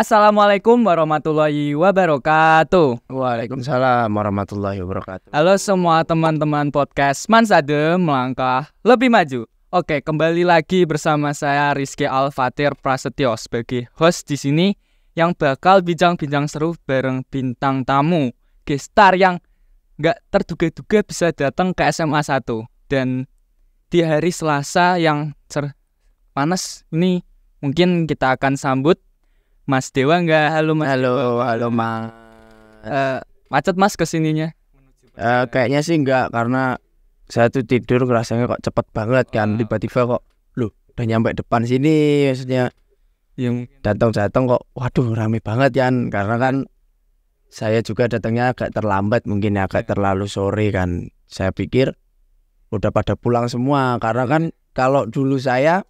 Assalamualaikum warahmatullahi wabarakatuh. Waalaikumsalam warahmatullahi wabarakatuh. Halo semua teman-teman podcast Mansade melangkah lebih maju. Oke, kembali lagi bersama saya Rizky Al-Fatir Prasetyo sebagai host di sini yang bakal bincang-bincang seru bareng bintang tamu gestar yang nggak terduga-duga bisa datang ke SMA 1 dan di hari Selasa yang cer panas ini mungkin kita akan sambut Mas Dewa nggak? Halo Mas. Halo, halo Mang. Uh, eh, macet Mas kesininya? Uh, kayaknya sih nggak karena saya tuh tidur rasanya kok cepet banget kan ah. tiba-tiba kok lu udah nyampe depan sini maksudnya yang datang-datang kok waduh rame banget kan karena kan saya juga datangnya agak terlambat mungkin ya, agak ya. terlalu sore kan saya pikir udah pada pulang semua karena kan kalau dulu saya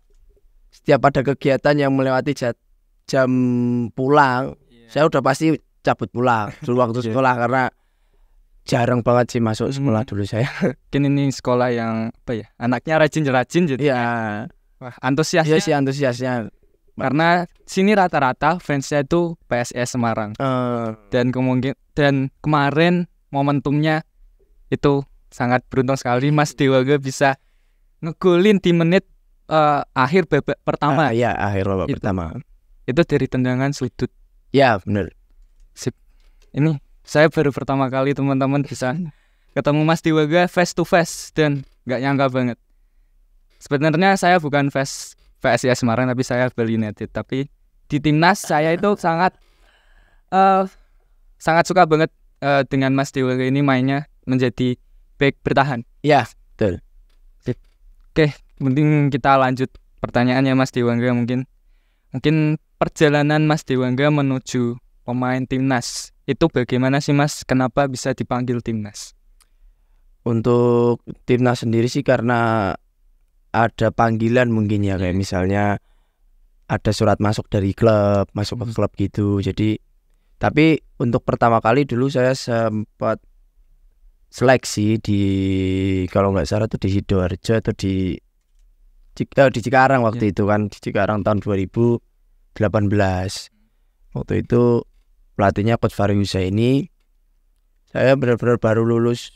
setiap ada kegiatan yang melewati jat jam pulang yeah. saya udah pasti cabut pulang dulu waktu sekolah karena jarang banget sih masuk hmm. sekolah dulu saya. Mungkin ini sekolah yang apa ya? Anaknya rajin-rajin jadi. Gitu. ya Wah, antusias Iya sih antusiasnya. Karena sini rata-rata fansnya itu PSS Semarang. Uh. Dan kemungkin dan kemarin momentumnya itu sangat beruntung sekali Mas gue bisa ngegulin di menit uh, akhir babak pertama. Uh, iya, akhir babak pertama itu dari tendangan sudut ya benar sip ini saya baru pertama kali teman-teman bisa ketemu Mas Diwaga face to face dan nggak nyangka banget sebenarnya saya bukan face ya Semarang tapi saya Bali United tapi di timnas saya itu sangat uh, sangat suka banget uh, dengan Mas Diwaga ini mainnya menjadi back bertahan ya betul oke mending kita lanjut pertanyaannya Mas Diwaga mungkin Mungkin perjalanan Mas Dewangga menuju pemain timnas itu bagaimana sih Mas? Kenapa bisa dipanggil timnas? Untuk timnas sendiri sih karena ada panggilan mungkin ya kayak hmm. misalnya ada surat masuk dari klub, masuk ke hmm. klub gitu. Jadi tapi untuk pertama kali dulu saya sempat seleksi di kalau nggak salah tuh di sidoarjo atau di Eh, di Cikarang waktu yeah. itu kan di Cikarang tahun 2018 waktu itu pelatihnya Coach Fahri ini saya benar-benar baru lulus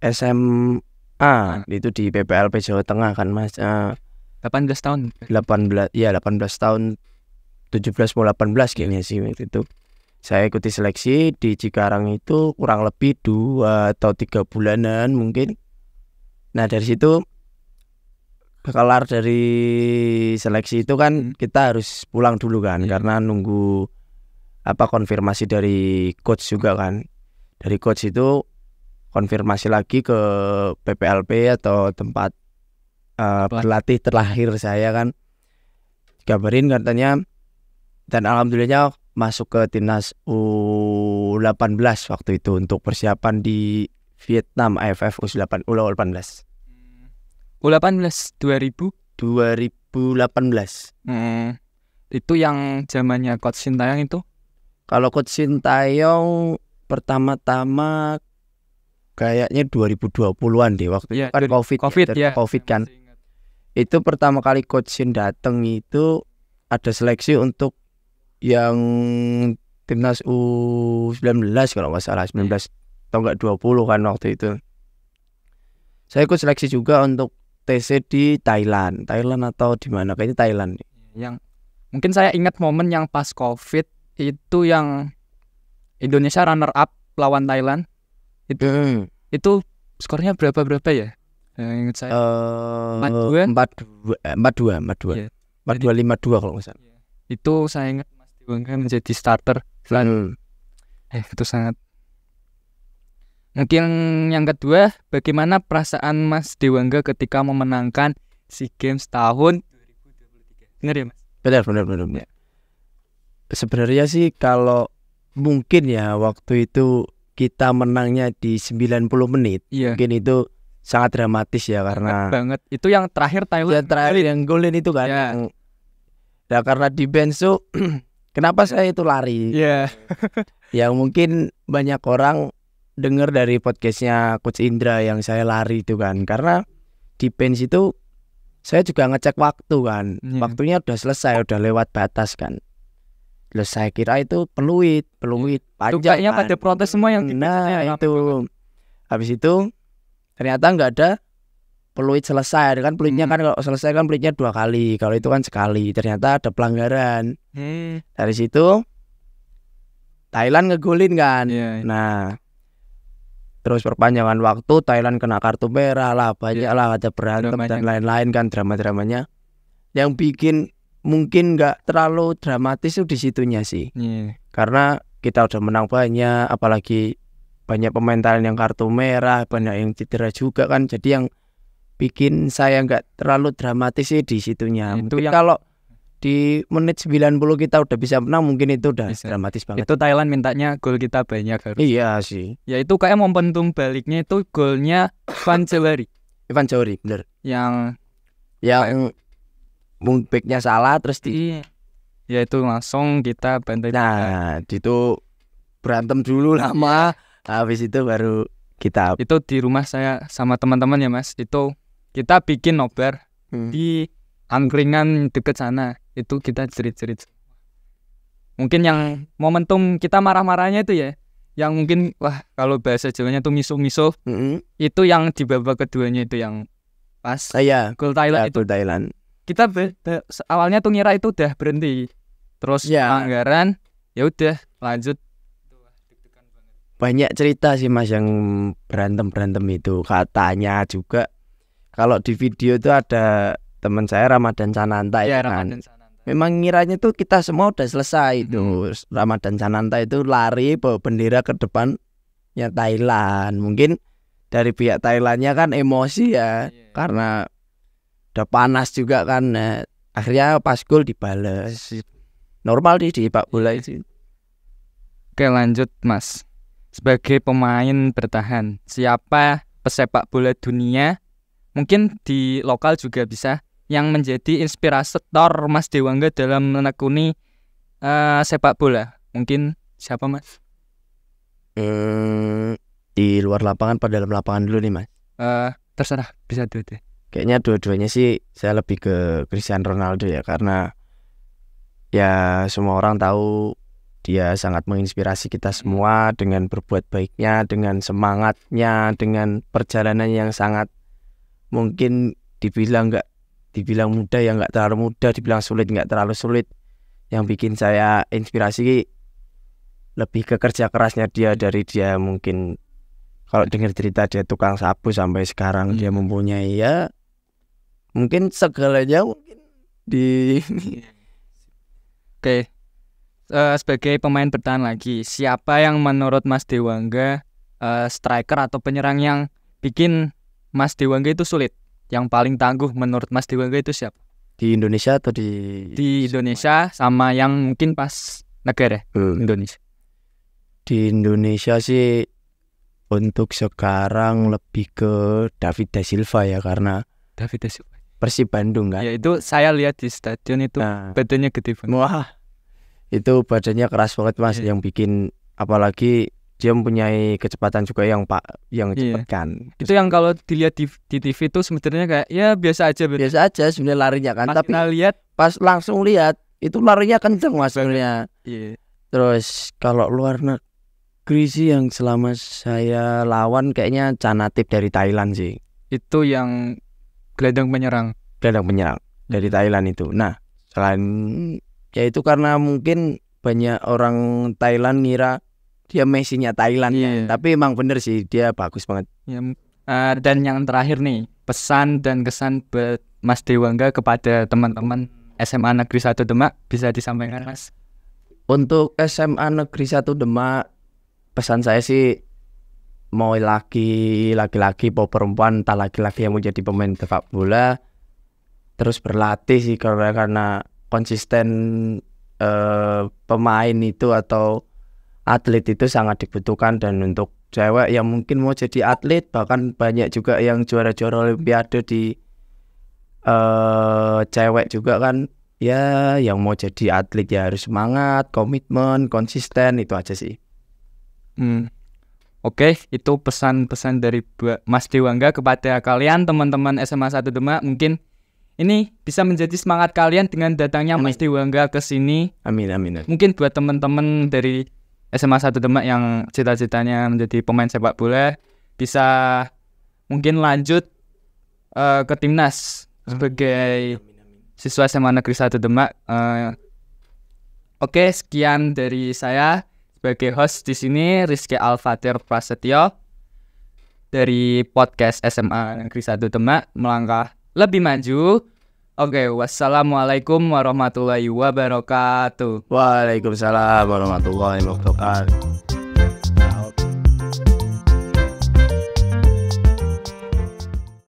SMA itu di PPLP Jawa Tengah kan mas uh, eh, 18 tahun 18 ya 18 tahun 17 mau 18 kayaknya sih waktu itu saya ikuti seleksi di Cikarang itu kurang lebih dua atau tiga bulanan mungkin nah dari situ kelar dari seleksi itu kan hmm. kita harus pulang dulu kan yeah. karena nunggu apa konfirmasi dari coach juga kan dari coach itu konfirmasi lagi ke PPLP atau tempat uh, pelatih terlahir saya kan kabarin katanya dan alhamdulillahnya masuk ke timnas U18 waktu itu untuk persiapan di Vietnam AFF U18 U18 2018. 2000 2018. Hmm. Itu yang zamannya Coach Sintayong itu? Kalau Coach Sintayong pertama-tama kayaknya 2020-an deh waktu ya, kan COVID, COVID ya, ya. COVID kan. Itu pertama kali Coach Sin datang itu ada seleksi untuk yang timnas U19 kalau nggak salah 19 iya. atau enggak 20 kan waktu itu. Saya ikut seleksi juga untuk TC di Thailand, Thailand atau di mana? Kayaknya Thailand. Yang mungkin saya ingat momen yang pas COVID itu yang Indonesia runner up lawan Thailand. Itu hmm. itu skornya berapa berapa ya? Yang ingat saya. Eh, ya? eh, empat dua. Empat dua. Iya. Empat dua. Empat dua. Empat dua lima dua kalau nggak salah. Iya. Itu saya ingat Mas Diwan menjadi starter. Hmm. Eh itu sangat Mungkin yang kedua, bagaimana perasaan Mas Dewangga ketika memenangkan SEA Games tahun 2023? Benar ya, Mas? Benar, benar, benar. Ya. Sebenarnya sih kalau mungkin ya waktu itu kita menangnya di 90 menit. Iya. Mungkin itu sangat dramatis ya karena Bet banget. Itu yang terakhir Thailand. Yang terakhir yang golin itu kan. Ya. Yang, nah, karena di bensu kenapa saya itu lari? Iya. ya yang mungkin banyak orang dengar dari podcastnya Coach Indra yang saya lari itu kan karena di pens itu saya juga ngecek waktu kan yeah. waktunya udah selesai udah lewat batas kan Loh saya kira itu peluit peluit iya. panjang ada pada kan. protes semua yang nah yang itu kan. habis itu ternyata nggak ada peluit selesai kan peluitnya hmm. kan kalau selesai kan peluitnya dua kali kalau itu kan sekali ternyata ada pelanggaran hmm. dari situ Thailand ngegulin kan yeah. Iya. nah terus perpanjangan waktu Thailand kena kartu merah lah banyak iya. lah ada berantem Dramanya. dan lain-lain kan drama-dramanya yang bikin mungkin nggak terlalu dramatis itu disitunya sih yeah. karena kita udah menang banyak apalagi banyak pemain Thailand yang kartu merah banyak yang cedera juga kan jadi yang bikin saya nggak terlalu dramatis sih disitunya itu yang... kalau di menit 90 kita udah bisa menang mungkin itu udah bisa. dramatis banget. Itu Thailand mintanya gol kita banyak harus. Iya sih. Ya itu kayak momentum baliknya itu golnya Van Jawari. Van Jawari bener. Yang yang mungkinnya salah terus di iya. ya itu langsung kita bantai. Nah, di itu berantem dulu lama habis itu baru kita itu di rumah saya sama teman-teman ya Mas. Itu kita bikin nobar hmm. di angkringan deket sana itu kita cerit cerit mungkin yang momentum kita marah-marahnya itu ya yang mungkin wah kalau bahasa Jawanya tuh miso-miso mm -hmm. itu yang di babak keduanya itu yang pas uh, yeah. Iya. gol Thailand yeah, itu Thailand kita awalnya tuh ngira itu udah berhenti terus ya. anggaran ya udah lanjut banyak cerita sih mas yang berantem berantem itu katanya juga kalau di video itu ada teman saya Ramadan Sananta ya, ya Ramadan kan? Sananta memang ngiranya tuh kita semua udah selesai hmm. tuh Ramadan Sananta itu lari bawa bendera ke depan ya Thailand mungkin dari pihak Thailandnya kan emosi ya yeah. Iya. karena udah panas juga kan nah, akhirnya pas gol dibales normal sih di Pak bola yeah. itu oke lanjut Mas sebagai pemain bertahan siapa pesepak bola dunia mungkin di lokal juga bisa yang menjadi inspirasi inspirator Mas Dewangga dalam menekuni uh, sepak bola? Mungkin siapa Mas? Hmm, di luar lapangan pada dalam lapangan dulu nih Mas. Uh, terserah bisa dua dua Kayaknya dua-duanya sih saya lebih ke Cristiano Ronaldo ya karena ya semua orang tahu dia sangat menginspirasi kita semua dengan berbuat baiknya, dengan semangatnya, dengan perjalanan yang sangat mungkin dibilang nggak dibilang mudah ya nggak terlalu mudah dibilang sulit nggak terlalu sulit yang bikin saya inspirasi lebih ke kerja kerasnya dia dari dia mungkin kalau dengar cerita dia tukang sapu sampai sekarang hmm. dia mempunyai ya mungkin segalanya mungkin di oke okay. uh, eh, sebagai pemain bertahan lagi siapa yang menurut Mas Dewangga uh, striker atau penyerang yang bikin Mas Dewangga itu sulit yang paling tangguh menurut Mas Dewa itu siapa? Di Indonesia atau di di Indonesia sama yang mungkin pas negara ya? hmm. Indonesia. Di Indonesia sih untuk sekarang lebih ke David da Silva ya karena David da Silva Persib Bandung kan? Ya itu saya lihat di stadion itu nah, badannya gede banget. Wah, itu badannya keras banget mas, yeah. yang bikin apalagi dia mempunyai kecepatan juga yang pak yang iya. cepat kan itu yang kalau dilihat di, di TV itu sebenarnya kayak ya biasa aja betul. biasa aja sebenarnya larinya kan pas tapi lihat pas langsung lihat itu larinya kenceng masuknya. iya. terus kalau luar negeri sih yang selama saya lawan kayaknya Canatip dari Thailand sih itu yang gelandang penyerang gelandang penyerang dari hmm. Thailand itu nah selain ya itu karena mungkin banyak orang Thailand ngira dia Messi-nya Thailand yeah. kan. Iya. tapi emang bener sih dia bagus banget yeah. Ya, uh, dan yang terakhir nih pesan dan kesan buat Mas Dewangga kepada teman-teman SMA Negeri 1 Demak bisa disampaikan Mas untuk SMA Negeri 1 Demak pesan saya sih mau laki laki-laki mau perempuan tak laki-laki yang mau jadi pemain sepak bola terus berlatih sih karena karena konsisten eh, pemain itu atau atlet itu sangat dibutuhkan dan untuk cewek yang mungkin mau jadi atlet bahkan banyak juga yang juara-juara olimpiade di uh, cewek juga kan ya yang mau jadi atlet ya harus semangat komitmen konsisten itu aja sih hmm. Oke, itu pesan-pesan dari Mas Dewangga kepada kalian teman-teman SMA 1 Demak. Mungkin ini bisa menjadi semangat kalian dengan datangnya amin. Mas Dewangga ke sini. Amin, amin, amin. Mungkin buat teman-teman dari SMA satu Demak yang cita-citanya menjadi pemain sepak bola bisa mungkin lanjut uh, ke timnas sebagai siswa SMA Negeri satu Demak. Uh, Oke, okay, sekian dari saya sebagai host di sini Rizky Alfatir Prasetyo dari podcast SMA Negeri satu Demak melangkah lebih maju. Oke, okay, wassalamualaikum warahmatullahi wabarakatuh. Waalaikumsalam warahmatullahi wabarakatuh.